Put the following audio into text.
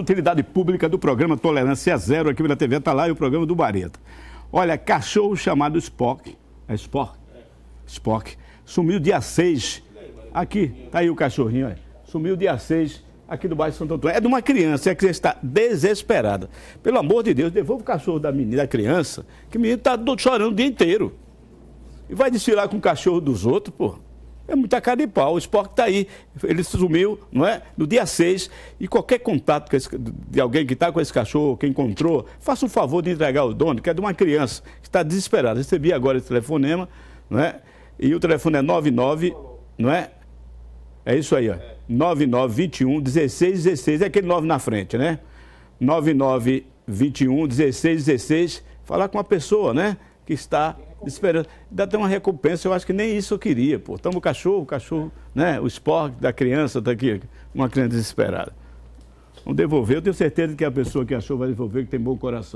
utilidade pública do programa Tolerância Zero aqui pela TV tá lá e o programa do Bareta. Olha, cachorro chamado Spock, é Spock? Spock, sumiu dia 6, aqui, tá aí o cachorrinho, olha. sumiu dia 6 aqui do bairro de Santo Antônio. É de uma criança, a é criança está desesperada. Pelo amor de Deus, devolva o cachorro da menina, da criança, que o menina está chorando o dia inteiro. E vai desfilar com o cachorro dos outros, pô é muita cara de pau. O esporte está aí. Ele sumiu, não é? No dia 6. E qualquer contato esse, de alguém que está com esse cachorro, que encontrou, faça o favor de entregar ao dono, que é de uma criança que está desesperada. Recebi agora esse telefonema, não é? E o telefone é 99, não é? É isso aí, ó. 9921 1616. É aquele 9 na frente, né? 9921 1616. Falar com uma pessoa, né? Que está esperança. Dá até uma recompensa, eu acho que nem isso eu queria, pô. Toma o cachorro, o cachorro, né? O esporte da criança tá aqui, uma criança desesperada. Vamos devolver, eu tenho certeza que a pessoa que achou vai devolver, que tem bom coração.